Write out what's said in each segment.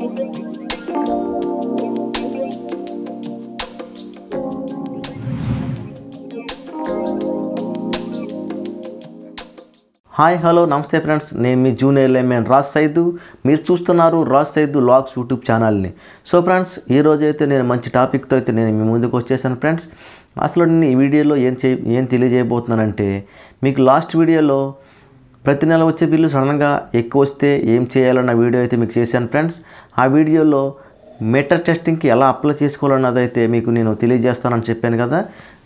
hi hello నమస్తే friends నేను మీ జూనియర్ లైమ్యాన్ రాజ్ సైదు మీరు చూస్తున్నారు రాజ్ సైదు లాగ్స్ యూట్యూబ్ ఛానల్ని సో ఫ్రెండ్స్ ఈరోజు అయితే నేను మంచి టాపిక్తో అయితే నేను మీ ముందుకు వచ్చేసాను ఫ్రెండ్స్ అసలు నేను ఈ వీడియోలో ఏం చే ఏం తెలియజేయబోతున్నానంటే మీకు లాస్ట్ వీడియోలో ప్రతి నెల వచ్చే బిల్లు సడన్గా ఎక్కువ వస్తే ఏం చేయాలో నా వీడియో అయితే మీకు చేశాను ఫ్రెండ్స్ ఆ వీడియోలో మెటర్ టెస్టింగ్కి ఎలా అప్లై చేసుకోవాలన్నది అయితే మీకు నేను తెలియజేస్తానని చెప్పాను కదా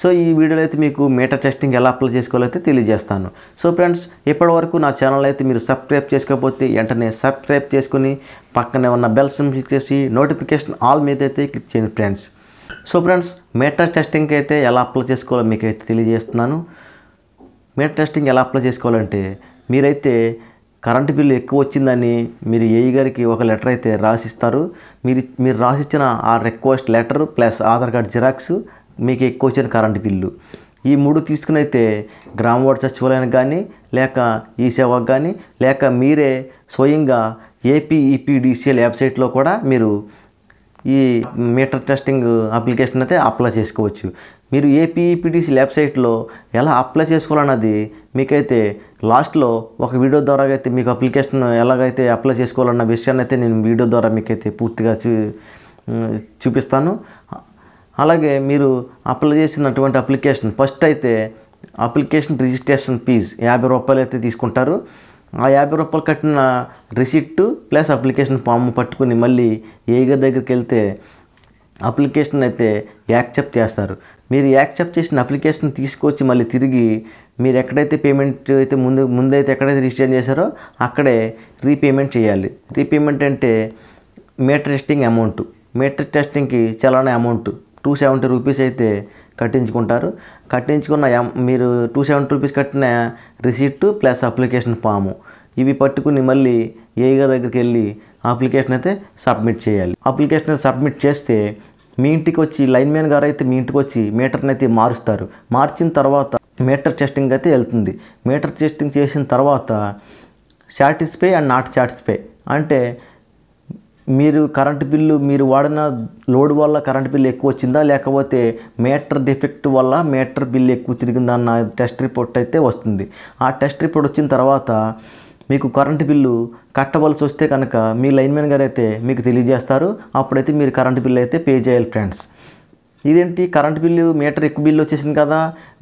సో ఈ వీడియోలో అయితే మీకు మీటర్ టెస్టింగ్ ఎలా అప్లై చేసుకోవాలైతే తెలియజేస్తాను సో ఫ్రెండ్స్ ఇప్పటి వరకు నా ఛానల్ అయితే మీరు సబ్స్క్రైబ్ చేసుకోకపోతే వెంటనే సబ్స్క్రైబ్ చేసుకుని పక్కనే ఉన్న బెల్ క్లిక్ చేసి నోటిఫికేషన్ ఆల్ మీద అయితే క్లిక్ చేయండి ఫ్రెండ్స్ సో ఫ్రెండ్స్ మీటర్ టెస్టింగ్కి అయితే ఎలా అప్లై చేసుకోవాలో మీకు అయితే తెలియజేస్తున్నాను మీటర్ టెస్టింగ్ ఎలా అప్లై చేసుకోవాలంటే మీరైతే కరెంటు బిల్లు ఎక్కువ వచ్చిందని మీరు ఏఈ గారికి ఒక లెటర్ అయితే రాసిస్తారు మీరు మీరు రాసిచ్చిన ఆ request letter plus Aadhaar card Xerox మీకు ఎక్కువ వచ్చిన కరెంటు బిల్లు ఈ మూడు తీసుకుని అయితే గ్రామ వార్డు సచివాలయానికి కానీ లేక ఈ సేవకు కానీ లేక మీరే స్వయంగా ఏపీఈపీడిసిఎల్ వెబ్సైట్లో కూడా మీరు ఈ మీటర్ టెస్టింగ్ అప్లికేషన్ అయితే అప్లై చేసుకోవచ్చు మీరు ఏపీఈపీటీసీ వెబ్సైట్లో ఎలా అప్లై చేసుకోవాలన్నది మీకైతే లాస్ట్లో ఒక వీడియో ద్వారా అయితే మీకు అప్లికేషన్ ఎలాగైతే అప్లై చేసుకోవాలన్న విషయాన్ని అయితే నేను వీడియో ద్వారా మీకైతే పూర్తిగా చూ చూపిస్తాను అలాగే మీరు అప్లై చేసినటువంటి అప్లికేషన్ ఫస్ట్ అయితే అప్లికేషన్ రిజిస్ట్రేషన్ ఫీజ్ యాభై రూపాయలు అయితే తీసుకుంటారు ఆ యాభై రూపాయలు కట్టిన రిసిప్ట్ ప్లస్ అప్లికేషన్ ఫామ్ పట్టుకుని మళ్ళీ ఏగర్ దగ్గరికి వెళ్తే అప్లికేషన్ అయితే యాక్సెప్ట్ చేస్తారు మీరు యాక్సెప్ట్ చేసిన అప్లికేషన్ తీసుకొచ్చి మళ్ళీ తిరిగి మీరు ఎక్కడైతే పేమెంట్ అయితే ముందు ముందైతే ఎక్కడైతే రిజిస్టర్ చేశారో అక్కడే రీపేమెంట్ చేయాలి రీపేమెంట్ అంటే మీటర్ టెస్టింగ్ అమౌంట్ మీటర్ టెస్టింగ్కి చలానా అమౌంట్ టూ సెవెంటీ రూపీస్ అయితే కట్టించుకుంటారు కట్టించుకున్న మీరు టూ సెవెంటీ రూపీస్ కట్టిన రిసీప్ట్ ప్లస్ అప్లికేషన్ ఫాము ఇవి పట్టుకుని మళ్ళీ ఏఈగా దగ్గరికి వెళ్ళి అప్లికేషన్ అయితే సబ్మిట్ చేయాలి అప్లికేషన్ సబ్మిట్ చేస్తే మీ ఇంటికి వచ్చి లైన్ మ్యాన్ గారు అయితే మీ ఇంటికి వచ్చి మీటర్ని అయితే మారుస్తారు మార్చిన తర్వాత మీటర్ టెస్టింగ్ అయితే వెళ్తుంది మీటర్ టెస్టింగ్ చేసిన తర్వాత సాటిస్ఫై అండ్ నాట్ సాటిస్ఫై అంటే మీరు కరెంటు బిల్లు మీరు వాడిన లోడ్ వల్ల కరెంటు బిల్లు ఎక్కువ వచ్చిందా లేకపోతే మీటర్ డిఫెక్ట్ వల్ల మీటర్ బిల్లు ఎక్కువ తిరిగిందా అన్న టెస్ట్ రిపోర్ట్ అయితే వస్తుంది ఆ టెస్ట్ రిపోర్ట్ వచ్చిన తర్వాత మీకు కరెంటు బిల్లు కట్టవలసి వస్తే కనుక మీ లైన్మెన్ గారు అయితే మీకు తెలియజేస్తారు అప్పుడైతే మీరు కరెంటు బిల్లు అయితే పే చేయాలి ఫ్రెండ్స్ ఇదేంటి కరెంట్ బిల్లు మీటర్ ఎక్కువ బిల్లు వచ్చేసింది కదా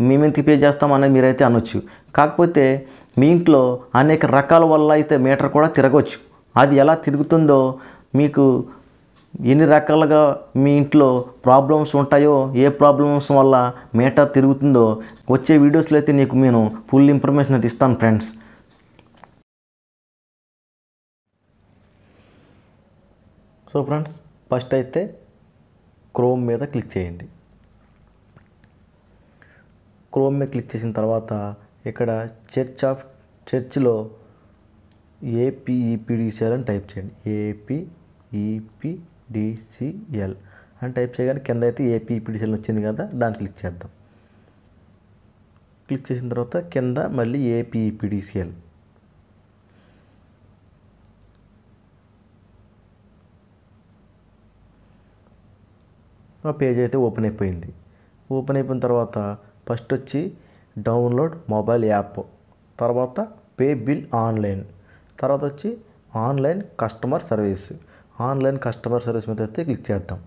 మేమెంతకు పే చేస్తాం అనేది మీరైతే అనొచ్చు కాకపోతే మీ ఇంట్లో అనేక రకాల వల్ల అయితే మీటర్ కూడా తిరగవచ్చు అది ఎలా తిరుగుతుందో మీకు ఎన్ని రకాలుగా మీ ఇంట్లో ప్రాబ్లమ్స్ ఉంటాయో ఏ ప్రాబ్లమ్స్ వల్ల మీటర్ తిరుగుతుందో వచ్చే వీడియోస్లో అయితే నీకు నేను ఫుల్ ఇన్ఫర్మేషన్ అయితే ఇస్తాను ఫ్రెండ్స్ సో ఫ్రెండ్స్ ఫస్ట్ అయితే క్రోమ్ మీద క్లిక్ చేయండి క్రోమ్ మీద క్లిక్ చేసిన తర్వాత ఇక్కడ చర్చ్ ఆఫ్ చర్చ్లో ఏపీఈపిడిసిఎల్ అని టైప్ చేయండి ఏపీఈపిడిసిఎల్ e అని టైప్ చేయగానే కింద అయితే ఏపీఈపిడిసిఎల్ e వచ్చింది కదా దాన్ని క్లిక్ చేద్దాం క్లిక్ చేసిన తర్వాత కింద మళ్ళీ ఏపీఈపిడిసిఎల్ నా పేజ్ అయితే ఓపెన్ అయిపోయింది ఓపెన్ అయిపోయిన తర్వాత ఫస్ట్ వచ్చి డౌన్లోడ్ మొబైల్ యాప్ తర్వాత పే బిల్ ఆన్లైన్ తర్వాత వచ్చి online customer service online customer service మీద అయితే క్లిక్ చేద్దాం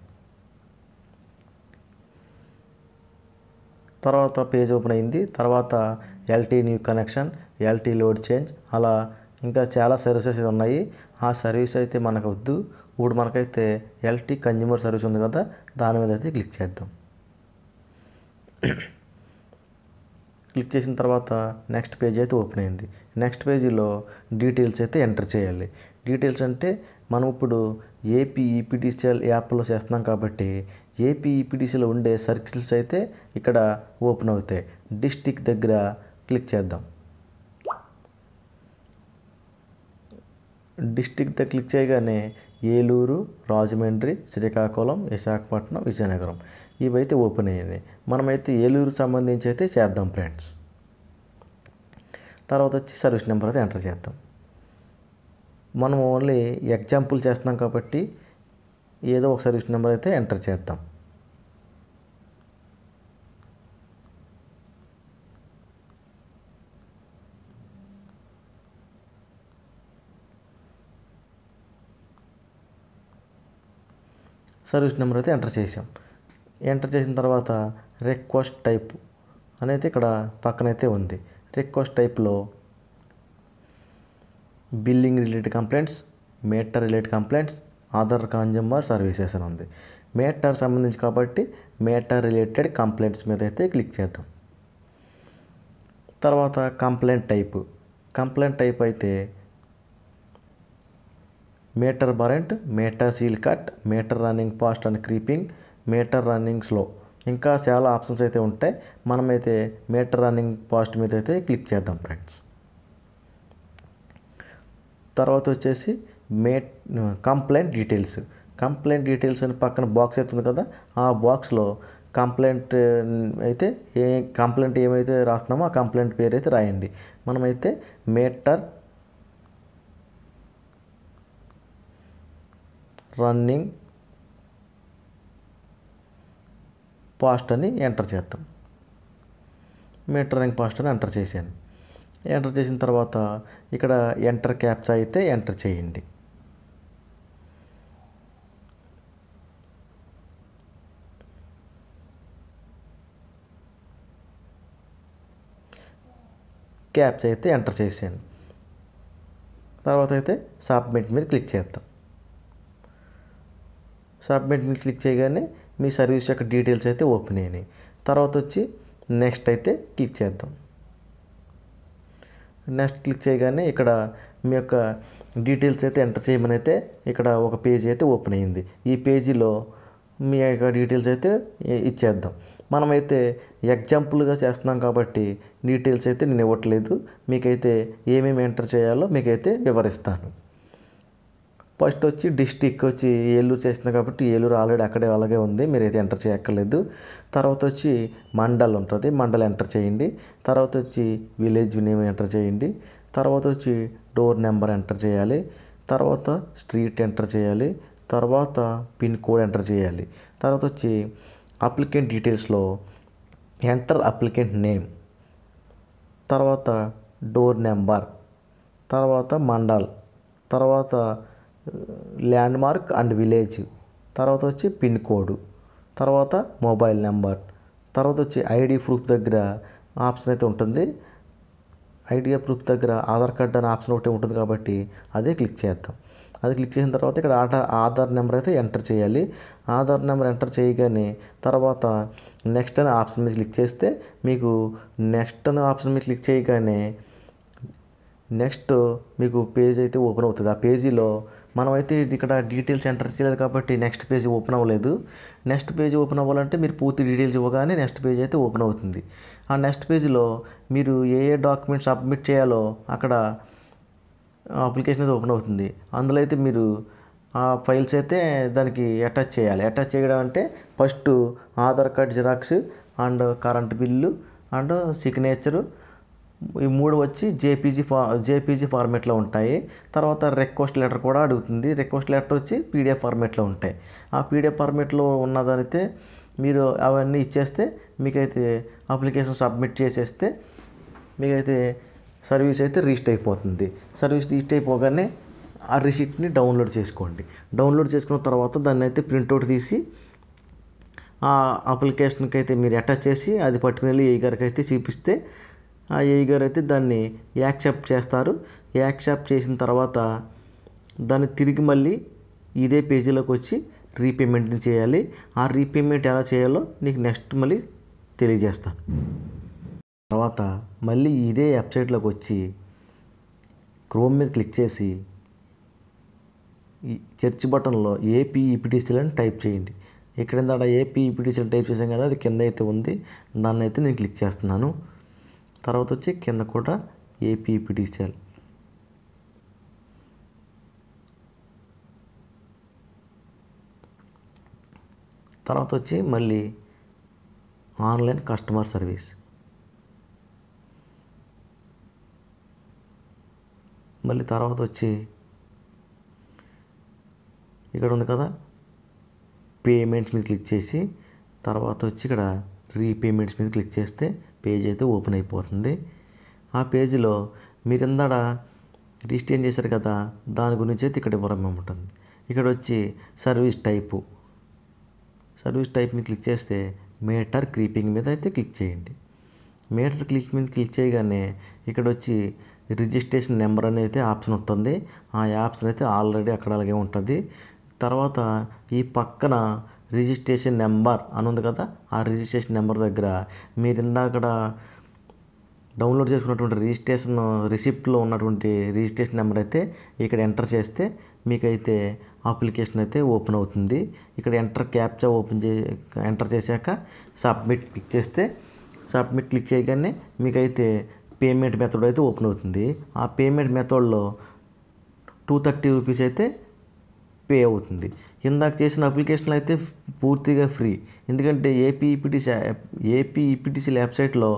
తర్వాత పేజ్ ఓపెన్ అయింది తర్వాత LT new connection LT load change అలా ఇంకా చాలా సర్వీసెస్ ఉన్నాయి ఆ సర్వీస్ అయితే మనకు వద్దు ఇప్పుడు మనకైతే ఎల్టీ కన్జ్యూమర్ సర్వీస్ ఉంది కదా దాని మీద అయితే క్లిక్ చేద్దాం క్లిక్ చేసిన తర్వాత నెక్స్ట్ పేజ్ అయితే ఓపెన్ అయింది నెక్స్ట్ పేజీలో డీటెయిల్స్ అయితే ఎంటర్ చేయాలి డీటెయిల్స్ అంటే మనం ఇప్పుడు ఏపీ ఈపీడీసీఎల్ యాప్లో చేస్తున్నాం కాబట్టి ఏపీ ఈపీడీసీలో ఉండే సర్కిల్స్ అయితే ఇక్కడ ఓపెన్ అవుతాయి డిస్టిక్ దగ్గర క్లిక్ చేద్దాం డిస్టిక్ దగ్గర క్లిక్ చేయగానే ఏలూరు రాజమండ్రి శ్రీకాకుళం విశాఖపట్నం విజయనగరం ఇవైతే ఓపెన్ అయ్యాయి మనమైతే ఏలూరు సంబంధించి అయితే చేద్దాం ఫ్రెండ్స్ తర్వాత వచ్చి సర్వీస్ నెంబర్ అయితే ఎంటర్ చేద్దాం మనం ఓన్లీ ఎగ్జాంపుల్ చేస్తున్నాం కాబట్టి ఏదో ఒక సర్వీస్ నెంబర్ అయితే ఎంటర్ చేద్దాం సర్వీస్ నెంబర్ అయితే ఎంటర్ చేసాం ఎంటర్ చేసిన తర్వాత రిక్వెస్ట్ టైప్ అనేది ఇక్కడ పక్కనైతే ఉంది రిక్వెస్ట్ టైప్లో billing related complaints meter related complaints Aadhaar consumer services అని ఉంది మేటర్ సంబంధించి కాబట్టి మేటర్ రిలేటెడ్ కంప్లైంట్స్ మీద అయితే క్లిక్ చేద్దాం తర్వాత కంప్లైంట్ టైప్ కంప్లైంట్ టైప్ అయితే meter burnt meter seal cut meter running fast and creeping meter running slow ఇంకా చాలా ఆప్షన్స్ అయితే ఉంటాయి మనమైతే మీటర్ రన్నింగ్ ఫాస్ట్ మీద అయితే క్లిక్ చేద్దాం ఫ్రెండ్స్ తర్వాత వచ్చేసి మే కంప్లైంట్ డీటెయిల్స్ కంప్లైంట్ డీటెయిల్స్ అని పక్కన బాక్స్ అవుతుంది కదా ఆ బాక్స్లో కంప్లైంట్ అయితే ఏ కంప్లైంట్ ఏమైతే రాస్తున్నామో ఆ కంప్లైంట్ పేరు అయితే రాయండి మనమైతే మీటర్ రన్నింగ్ పాస్ట్ అని ఎంటర్ చేస్తాం మీటర్ రన్నింగ్ పాస్ట్ అని ఎంటర్ చేశాను ఎంటర్ చేసిన తర్వాత ఇక్కడ ఎంటర్ క్యాప్చ అయితే ఎంటర్ చేయండి క్యాప్చ అయితే ఎంటర్ చేశాను తర్వాత అయితే సబ్మిట్ మీద క్లిక్ చేద్దాం సబ్మిట్ని క్లిక్ చేయగానే మీ సర్వీస్ యొక్క డీటెయిల్స్ అయితే ఓపెన్ అయినాయి తర్వాత వచ్చి నెక్స్ట్ అయితే క్లిక్ చేద్దాం నెక్స్ట్ క్లిక్ చేయగానే ఇక్కడ మీ యొక్క డీటెయిల్స్ అయితే ఎంటర్ చేయమని అయితే ఇక్కడ ఒక పేజీ అయితే ఓపెన్ అయ్యింది ఈ పేజీలో మీ యొక్క డీటెయిల్స్ అయితే ఇచ్చేద్దాం మనమైతే ఎగ్జాంపుల్గా చేస్తున్నాం కాబట్టి డీటెయిల్స్ అయితే నేను ఇవ్వట్లేదు మీకైతే ఏమేమి ఎంటర్ చేయాలో మీకైతే వివరిస్తాను ఫస్ట్ వచ్చి డిస్టిక్ వచ్చి ఏలూరు చేసిన కాబట్టి ఏలూరు ఆల్రెడీ అక్కడే అలాగే ఉంది మీరు అయితే ఎంటర్ చేయక్కర్లేదు తర్వాత వచ్చి మండల్ ఉంటుంది మండల్ ఎంటర్ చేయండి తర్వాత వచ్చి విలేజ్ నేమ్ ఎంటర్ చేయండి తర్వాత వచ్చి డోర్ నెంబర్ ఎంటర్ చేయాలి తర్వాత స్ట్రీట్ ఎంటర్ చేయాలి తర్వాత పిన్ కోడ్ ఎంటర్ చేయాలి తర్వాత వచ్చి అప్లికెంట్ డీటెయిల్స్లో ఎంటర్ అప్లికెంట్ నేమ్ తర్వాత డోర్ నెంబర్ తర్వాత మండల్ తర్వాత ల్యాండ్ మార్క్ అండ్ విలేజ్ తర్వాత వచ్చి పిన్ కోడ్ తర్వాత మొబైల్ నెంబర్ తర్వాత వచ్చి ఐడి ప్రూఫ్ దగ్గర ఆప్షన్ అయితే ఉంటుంది ఐడియా ప్రూఫ్ దగ్గర ఆధార్ కార్డ్ అనే ఆప్షన్ ఒకటి ఉంటుంది కాబట్టి అదే క్లిక్ చేద్దాం అది క్లిక్ చేసిన తర్వాత ఇక్కడ ఆధార్ ఆధార్ నెంబర్ అయితే ఎంటర్ చేయాలి ఆధార్ నెంబర్ ఎంటర్ చేయగానే తర్వాత నెక్స్ట్ అనే ఆప్షన్ మీద క్లిక్ చేస్తే మీకు నెక్స్ట్ అనే ఆప్షన్ మీద క్లిక్ చేయగానే నెక్స్ట్ మీకు పేజ్ అయితే ఓపెన్ అవుతుంది ఆ పేజీలో మనమైతే ఇక్కడ డీటెయిల్స్ ఎంటర్ చేయలేదు కాబట్టి నెక్స్ట్ పేజ్ ఓపెన్ అవ్వలేదు నెక్స్ట్ పేజ్ ఓపెన్ అవ్వాలంటే మీరు పూర్తి డీటెయిల్స్ ఇవ్వగానే నెక్స్ట్ పేజ్ అయితే ఓపెన్ అవుతుంది ఆ నెక్స్ట్ పేజ్లో మీరు ఏ ఏ డాక్యుమెంట్స్ సబ్మిట్ చేయాలో అక్కడ అప్లికేషన్ అయితే ఓపెన్ అవుతుంది అందులో అయితే మీరు ఆ ఫైల్స్ అయితే దానికి అటాచ్ చేయాలి అటాచ్ చేయడం అంటే first Aadhaar card xerox and current bill and signature ఈ మూడు వచ్చి జేపీజీ ఫా జేపీజీ ఫార్మేట్లో ఉంటాయి తర్వాత రిక్వెస్ట్ లెటర్ కూడా అడుగుతుంది రిక్వెస్ట్ లెటర్ వచ్చి పీడిఎఫ్ ఫార్మేట్లో ఉంటాయి ఆ పీడిఎఫ్ ఫార్మేట్లో ఉన్నదైతే మీరు అవన్నీ ఇచ్చేస్తే మీకైతే అప్లికేషన్ సబ్మిట్ చేసేస్తే మీకైతే సర్వీస్ అయితే రిజిస్టర్ అయిపోతుంది సర్వీస్ రీస్ట్ అయిపోగానే ఆ రిసిప్ట్ని డౌన్లోడ్ చేసుకోండి డౌన్లోడ్ చేసుకున్న తర్వాత దాన్ని అయితే ప్రింట్అవుట్ తీసి ఆ అప్లికేషన్కి అయితే మీరు అటాచ్ చేసి అది పట్టుకుని వెళ్ళి ఏ గారికి అయితే చూపిస్తే ఆ ఏఈ గారు అయితే దాన్ని యాక్సెప్ట్ చేస్తారు యాక్సెప్ట్ చేసిన తర్వాత దాన్ని తిరిగి మళ్ళీ ఇదే పేజీలోకి వచ్చి రీపేమెంట్ని చేయాలి ఆ రీపేమెంట్ ఎలా చేయాలో నీకు నెక్స్ట్ మళ్ళీ తెలియజేస్తాను తర్వాత మళ్ళీ ఇదే వెబ్సైట్లోకి వచ్చి క్రోమ్ మీద క్లిక్ చేసి చర్చ్ బటన్లో ఏపీ ఈపీటీసీలు అని టైప్ చేయండి ఇక్కడ ఏపీ ఈపీటీసీలు టైప్ చేసాం కదా అది కింద అయితే ఉంది దాన్ని అయితే నేను క్లిక్ చేస్తున్నాను తర్వాత వచ్చి కింద కూడా ఏపీపీడీసీఎల్ తర్వాత వచ్చి మళ్ళీ ఆన్లైన్ కస్టమర్ సర్వీస్ మళ్ళీ తర్వాత వచ్చి ఇక్కడ ఉంది కదా పేమెంట్స్ మీద క్లిక్ చేసి తర్వాత వచ్చి ఇక్కడ రీపేమెంట్స్ మీద క్లిక్ చేస్తే పేజ్ అయితే ఓపెన్ అయిపోతుంది ఆ పేజీలో మీరు ఇందాడ రిజిస్టర్ చేశారు కదా దాని గురించి అయితే ఇక్కడ ఇవ్వడం ఉంటుంది ఇక్కడ వచ్చి సర్వీస్ టైపు సర్వీస్ టైప్ మీద క్లిక్ చేస్తే మీటర్ క్రీపింగ్ మీద అయితే క్లిక్ చేయండి మీటర్ క్లిక్ మీద క్లిక్ చేయగానే ఇక్కడ వచ్చి రిజిస్ట్రేషన్ నెంబర్ అనేది ఆప్షన్ ఉంటుంది ఆ యాప్స్ అయితే ఆల్రెడీ అక్కడ అలాగే ఉంటుంది తర్వాత ఈ పక్కన రిజిస్ట్రేషన్ నెంబర్ అని ఉంది కదా ఆ రిజిస్ట్రేషన్ నెంబర్ దగ్గర మీరు అక్కడ డౌన్లోడ్ చేసుకున్నటువంటి రిజిస్ట్రేషన్ రిసిప్ట్లో ఉన్నటువంటి రిజిస్ట్రేషన్ నెంబర్ అయితే ఇక్కడ ఎంటర్ చేస్తే మీకైతే అప్లికేషన్ అయితే ఓపెన్ అవుతుంది ఇక్కడ ఎంటర్ క్యాప్చా ఓపెన్ చే ఎంటర్ చేశాక సబ్మిట్ క్లిక్ చేస్తే సబ్మిట్ క్లిక్ చేయగానే మీకైతే పేమెంట్ మెథడ్ అయితే ఓపెన్ అవుతుంది ఆ పేమెంట్ మెథడ్లో టూ థర్టీ రూపీస్ అయితే పే అవుతుంది ఇందాక చేసిన అప్లికేషన్లు అయితే పూర్తిగా ఫ్రీ ఎందుకంటే ఏపీ ఈపీటీసీ ఏపీ ఈపీటీసీ వెబ్సైట్లో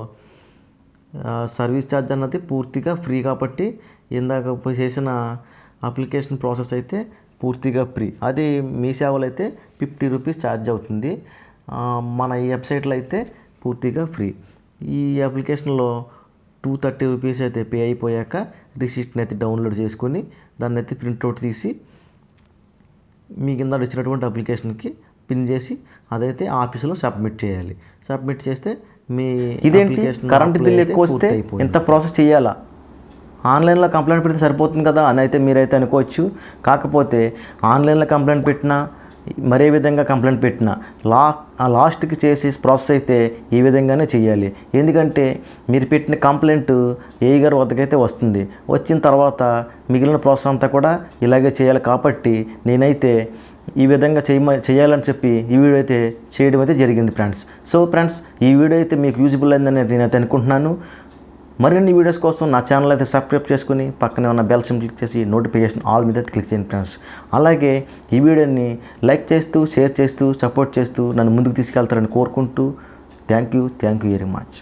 సర్వీస్ ఛార్జ్ అన్నది పూర్తిగా ఫ్రీ కాబట్టి ఇందాక చేసిన అప్లికేషన్ ప్రాసెస్ అయితే పూర్తిగా ఫ్రీ అది మీ సేవలు అయితే ఫిఫ్టీ రూపీస్ ఛార్జ్ అవుతుంది మన ఈ వెబ్సైట్లో అయితే పూర్తిగా ఫ్రీ ఈ అప్లికేషన్లో టూ థర్టీ రూపీస్ అయితే పే అయిపోయాక రిసిప్ట్ని అయితే డౌన్లోడ్ చేసుకొని దాన్ని అయితే ప్రింట్అవుట్ తీసి మీ కింద ఇచ్చినటువంటి అప్లికేషన్కి పిన్ చేసి అదైతే ఆఫీసులో సబ్మిట్ చేయాలి సబ్మిట్ చేస్తే మీ ఇదేంటి కరెంట్ బిల్ ఎక్కువ వస్తే ఎంత ప్రాసెస్ చేయాలా ఆన్లైన్లో కంప్లైంట్ పెడితే సరిపోతుంది కదా అని అయితే మీరైతే అనుకోవచ్చు కాకపోతే ఆన్లైన్లో కంప్లైంట్ పెట్టినా మరే విధంగా కంప్లైంట్ పెట్టినా లా ఆ లాస్ట్కి చేసి ప్రాసెస్ అయితే ఈ విధంగానే చేయాలి ఎందుకంటే మీరు పెట్టిన కంప్లైంట్ ఏ గారి వద్దకైతే వస్తుంది వచ్చిన తర్వాత మిగిలిన ప్రాసెస్ అంతా కూడా ఇలాగే చేయాలి కాబట్టి నేనైతే ఈ విధంగా చేయమ చేయాలని చెప్పి ఈ వీడియో అయితే చేయడం అయితే జరిగింది ఫ్రెండ్స్ సో ఫ్రెండ్స్ ఈ వీడియో అయితే మీకు యూజ్ఫుల్ అయిందని నేను అయితే అనుకుంటున్నాను మరిన్ని వీడియోస్ కోసం నా ఛానల్ అయితే సబ్స్క్రైబ్ చేసుకుని పక్కనే ఉన్న బెల్ సిమ్ క్లిక్ చేసి నోటిఫికేషన్ ఆల్ మీద క్లిక్ చేయండి ఫ్రెండ్స్ అలాగే ఈ వీడియోని లైక్ చేస్తూ షేర్ చేస్తూ సపోర్ట్ చేస్తూ నన్ను ముందుకు తీసుకెళ్తారని కోరుకుంటూ thank you thank you very much